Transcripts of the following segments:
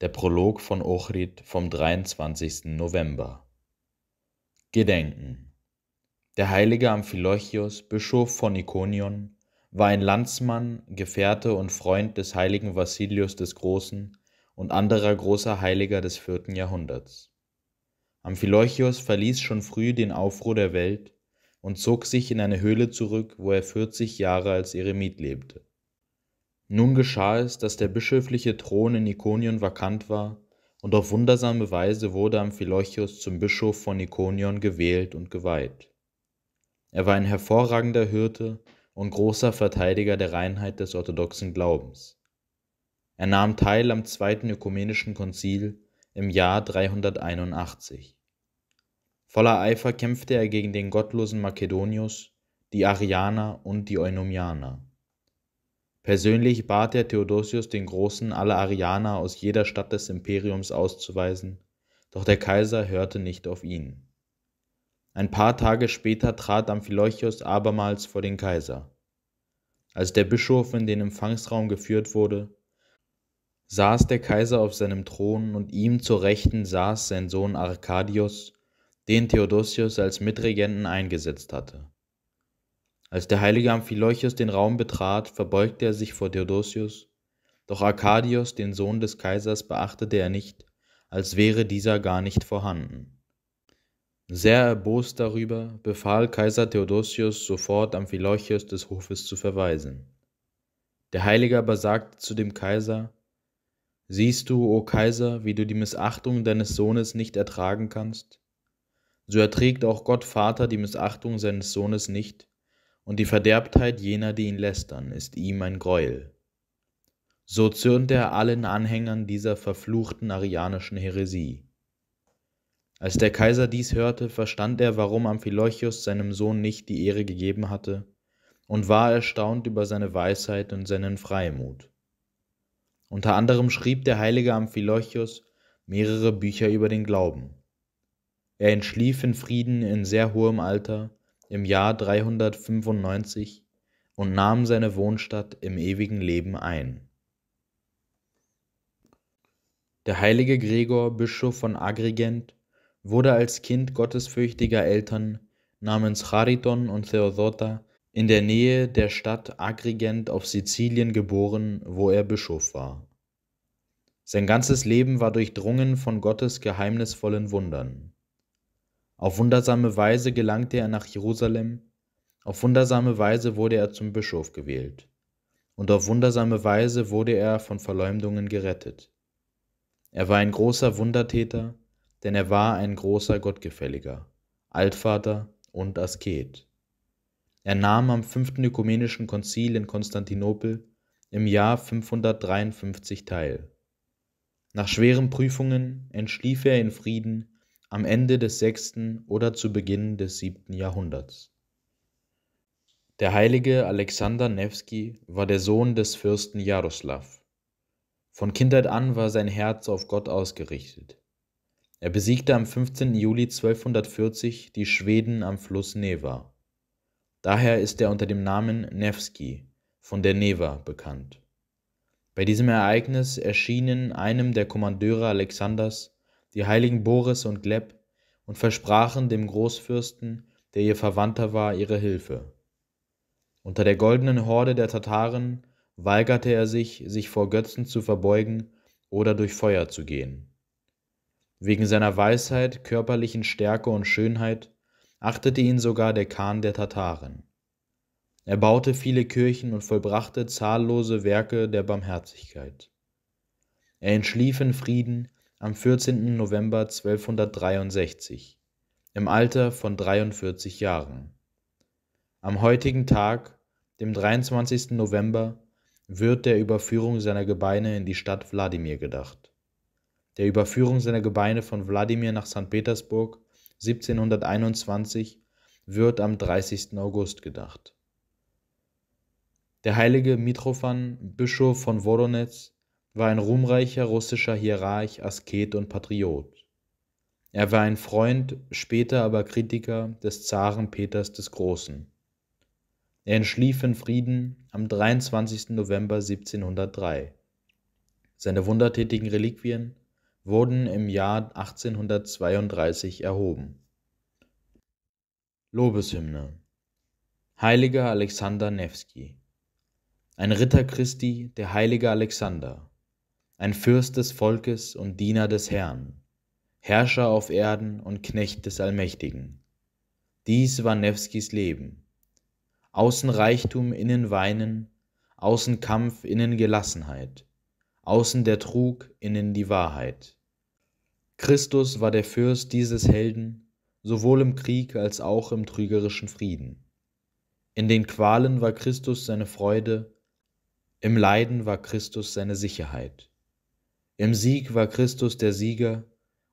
Der Prolog von Ochrid vom 23. November. Gedenken. Der heilige Amphilochios, Bischof von Ikonion, war ein Landsmann, Gefährte und Freund des heiligen Vassilius des Großen und anderer großer Heiliger des vierten Jahrhunderts. Amphilochios verließ schon früh den Aufruhr der Welt und zog sich in eine Höhle zurück, wo er 40 Jahre als Eremit lebte. Nun geschah es, dass der bischöfliche Thron in Ikonion vakant war, und auf wundersame Weise wurde Amphilochios zum Bischof von Ikonion gewählt und geweiht. Er war ein hervorragender Hirte und großer Verteidiger der Reinheit des orthodoxen Glaubens. Er nahm teil am Zweiten Ökumenischen Konzil im Jahr 381. Voller Eifer kämpfte er gegen den gottlosen Makedonius, die Arianer und die Eunomianer. Persönlich bat er Theodosius den Großen, alle Arianer aus jeder Stadt des Imperiums auszuweisen, doch der Kaiser hörte nicht auf ihn. Ein paar Tage später trat Amphilochios abermals vor den Kaiser. Als der Bischof in den Empfangsraum geführt wurde, saß der Kaiser auf seinem Thron und ihm zur Rechten saß sein Sohn Arkadius, den Theodosius als Mitregenten eingesetzt hatte. Als der heilige Amphilochus den Raum betrat, verbeugte er sich vor Theodosius, doch Arkadius, den Sohn des Kaisers, beachtete er nicht, als wäre dieser gar nicht vorhanden. Sehr erbost darüber, befahl Kaiser Theodosius sofort Amphilochos des Hofes zu verweisen. Der Heilige aber sagte zu dem Kaiser, Siehst du, o Kaiser, wie du die Missachtung deines Sohnes nicht ertragen kannst? So erträgt auch Gott Vater die Missachtung seines Sohnes nicht, und die Verderbtheit jener, die ihn lästern, ist ihm ein Greuel. So zürnt er allen Anhängern dieser verfluchten arianischen Häresie. Als der Kaiser dies hörte, verstand er, warum Amphilochios seinem Sohn nicht die Ehre gegeben hatte, und war erstaunt über seine Weisheit und seinen Freimut. Unter anderem schrieb der heilige Amphilochios mehrere Bücher über den Glauben. Er entschlief in Frieden in sehr hohem Alter im Jahr 395 und nahm seine Wohnstatt im ewigen Leben ein. Der heilige Gregor, Bischof von Agrigent, wurde als Kind gottesfürchtiger Eltern namens Chariton und Theodota in der Nähe der Stadt Agrigent auf Sizilien geboren, wo er Bischof war. Sein ganzes Leben war durchdrungen von Gottes geheimnisvollen Wundern. Auf wundersame Weise gelangte er nach Jerusalem, auf wundersame Weise wurde er zum Bischof gewählt, und auf wundersame Weise wurde er von Verleumdungen gerettet. Er war ein großer Wundertäter, denn er war ein großer Gottgefälliger, Altvater und Asket. Er nahm am fünften ökumenischen Konzil in Konstantinopel im Jahr 553 teil. Nach schweren Prüfungen entschlief er in Frieden am Ende des 6. oder zu Beginn des 7. Jahrhunderts. Der heilige Alexander Nevsky war der Sohn des Fürsten Jaroslav. Von Kindheit an war sein Herz auf Gott ausgerichtet. Er besiegte am 15. Juli 1240 die Schweden am Fluss Neva. Daher ist er unter dem Namen Nevsky von der Neva bekannt. Bei diesem Ereignis erschienen einem der Kommandeure Alexanders die heiligen Boris und Gleb, und versprachen dem Großfürsten, der ihr Verwandter war, ihre Hilfe. Unter der goldenen Horde der Tataren weigerte er sich, sich vor Götzen zu verbeugen oder durch Feuer zu gehen. Wegen seiner Weisheit, körperlichen Stärke und Schönheit achtete ihn sogar der Khan der Tataren. Er baute viele Kirchen und vollbrachte zahllose Werke der Barmherzigkeit. Er entschlief in Frieden am 14. November 1263 im Alter von 43 Jahren. Am heutigen Tag, dem 23. November, wird der Überführung seiner Gebeine in die Stadt Wladimir gedacht. Der Überführung seiner Gebeine von Wladimir nach St. Petersburg 1721 wird am 30. August gedacht. Der heilige Mitrofan, Bischof von Woronez, war ein ruhmreicher russischer Hierarch, Asket und Patriot. Er war ein Freund, später aber Kritiker des Zaren Peters des Großen. Er entschlief in Frieden am 23. November 1703. Seine wundertätigen Reliquien wurden im Jahr 1832 erhoben. Lobeshymne Heiliger Alexander Nevsky Ein Ritter Christi, der heilige Alexander ein Fürst des Volkes und Diener des Herrn, Herrscher auf Erden und Knecht des Allmächtigen. Dies war Nevskis Leben. Außen Reichtum, innen Weinen, außen Kampf, innen Gelassenheit, außen der Trug, innen die Wahrheit. Christus war der Fürst dieses Helden, sowohl im Krieg als auch im trügerischen Frieden. In den Qualen war Christus seine Freude, im Leiden war Christus seine Sicherheit. Im Sieg war Christus der Sieger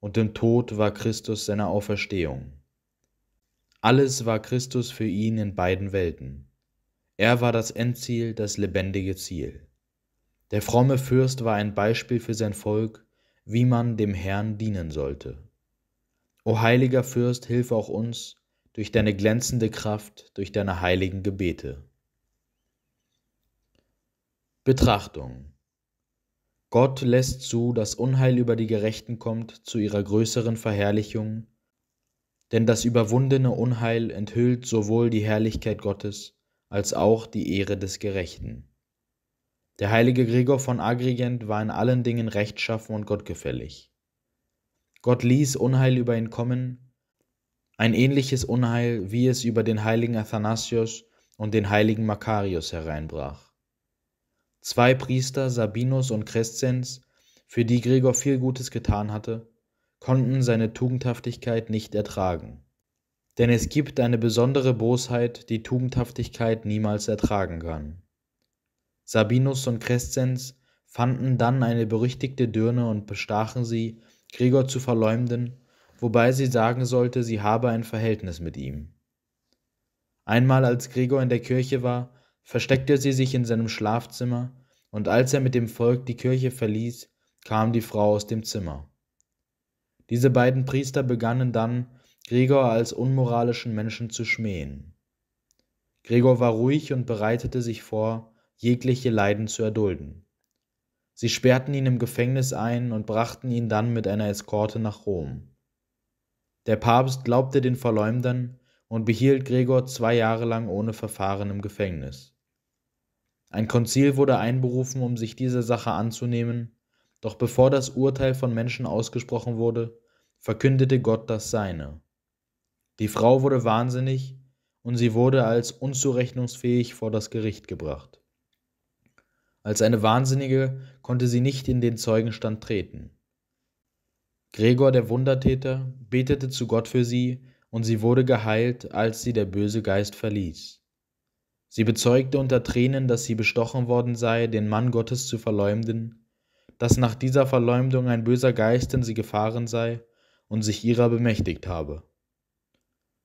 und im Tod war Christus seine Auferstehung. Alles war Christus für ihn in beiden Welten. Er war das Endziel, das lebendige Ziel. Der fromme Fürst war ein Beispiel für sein Volk, wie man dem Herrn dienen sollte. O heiliger Fürst, hilf auch uns durch deine glänzende Kraft, durch deine heiligen Gebete. Betrachtung Gott lässt zu, dass Unheil über die Gerechten kommt zu ihrer größeren Verherrlichung, denn das überwundene Unheil enthüllt sowohl die Herrlichkeit Gottes als auch die Ehre des Gerechten. Der heilige Gregor von Agrigent war in allen Dingen rechtschaffen und gottgefällig. Gott ließ Unheil über ihn kommen, ein ähnliches Unheil, wie es über den heiligen Athanasius und den heiligen Makarius hereinbrach. Zwei Priester, Sabinus und Crescens, für die Gregor viel Gutes getan hatte, konnten seine Tugendhaftigkeit nicht ertragen. Denn es gibt eine besondere Bosheit, die Tugendhaftigkeit niemals ertragen kann. Sabinus und Crescens fanden dann eine berüchtigte Dirne und bestachen sie, Gregor zu verleumden, wobei sie sagen sollte, sie habe ein Verhältnis mit ihm. Einmal als Gregor in der Kirche war, versteckte sie sich in seinem Schlafzimmer, und als er mit dem Volk die Kirche verließ, kam die Frau aus dem Zimmer. Diese beiden Priester begannen dann, Gregor als unmoralischen Menschen zu schmähen. Gregor war ruhig und bereitete sich vor, jegliche Leiden zu erdulden. Sie sperrten ihn im Gefängnis ein und brachten ihn dann mit einer Eskorte nach Rom. Der Papst glaubte den Verleumdern und behielt Gregor zwei Jahre lang ohne Verfahren im Gefängnis. Ein Konzil wurde einberufen, um sich dieser Sache anzunehmen, doch bevor das Urteil von Menschen ausgesprochen wurde, verkündete Gott das Seine. Die Frau wurde wahnsinnig und sie wurde als unzurechnungsfähig vor das Gericht gebracht. Als eine Wahnsinnige konnte sie nicht in den Zeugenstand treten. Gregor der Wundertäter betete zu Gott für sie, und sie wurde geheilt, als sie der böse Geist verließ. Sie bezeugte unter Tränen, dass sie bestochen worden sei, den Mann Gottes zu verleumden, dass nach dieser Verleumdung ein böser Geist in sie gefahren sei und sich ihrer bemächtigt habe.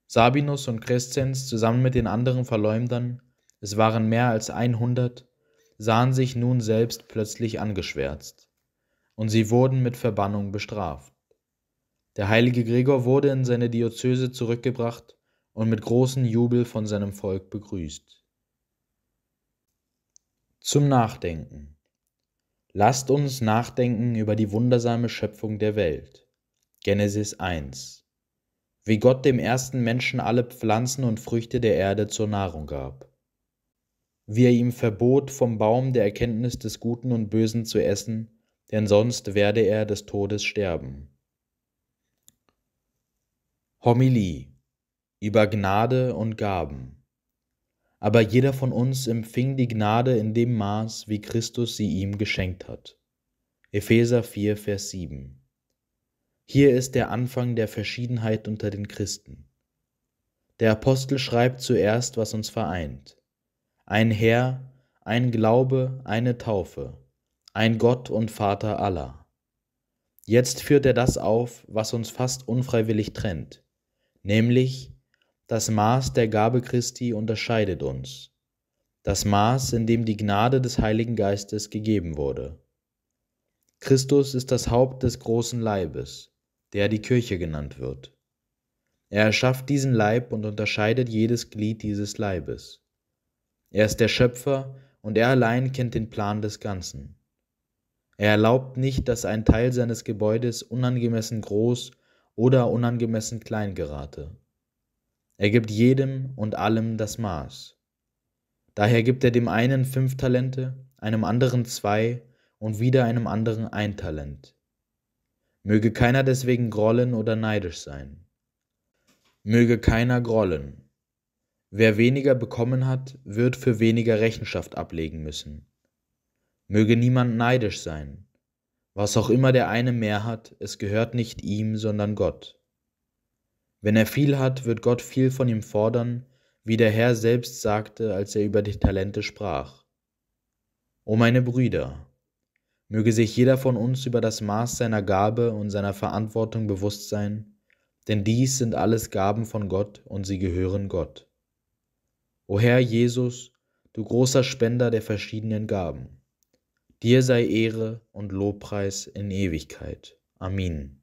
Sabinus und Christens zusammen mit den anderen Verleumdern, es waren mehr als 100, sahen sich nun selbst plötzlich angeschwärzt, und sie wurden mit Verbannung bestraft. Der heilige Gregor wurde in seine Diözese zurückgebracht und mit großem Jubel von seinem Volk begrüßt. Zum Nachdenken. Lasst uns nachdenken über die wundersame Schöpfung der Welt. Genesis 1. Wie Gott dem ersten Menschen alle Pflanzen und Früchte der Erde zur Nahrung gab. Wie er ihm verbot, vom Baum der Erkenntnis des Guten und Bösen zu essen, denn sonst werde er des Todes sterben. Homilie über Gnade und Gaben aber jeder von uns empfing die Gnade in dem Maß, wie Christus sie ihm geschenkt hat. Epheser 4, Vers 7. Hier ist der Anfang der Verschiedenheit unter den Christen. Der Apostel schreibt zuerst, was uns vereint. Ein Herr, ein Glaube, eine Taufe, ein Gott und Vater aller. Jetzt führt er das auf, was uns fast unfreiwillig trennt, nämlich das Maß der Gabe Christi unterscheidet uns. Das Maß, in dem die Gnade des Heiligen Geistes gegeben wurde. Christus ist das Haupt des großen Leibes, der die Kirche genannt wird. Er erschafft diesen Leib und unterscheidet jedes Glied dieses Leibes. Er ist der Schöpfer und er allein kennt den Plan des Ganzen. Er erlaubt nicht, dass ein Teil seines Gebäudes unangemessen groß oder unangemessen klein gerate. Er gibt jedem und allem das Maß. Daher gibt er dem einen fünf Talente, einem anderen zwei und wieder einem anderen ein Talent. Möge keiner deswegen grollen oder neidisch sein. Möge keiner grollen. Wer weniger bekommen hat, wird für weniger Rechenschaft ablegen müssen. Möge niemand neidisch sein. Was auch immer der eine mehr hat, es gehört nicht ihm, sondern Gott. Wenn er viel hat, wird Gott viel von ihm fordern, wie der Herr selbst sagte, als er über die Talente sprach. O meine Brüder, möge sich jeder von uns über das Maß seiner Gabe und seiner Verantwortung bewusst sein, denn dies sind alles Gaben von Gott und sie gehören Gott. O Herr Jesus, du großer Spender der verschiedenen Gaben, dir sei Ehre und Lobpreis in Ewigkeit. Amen.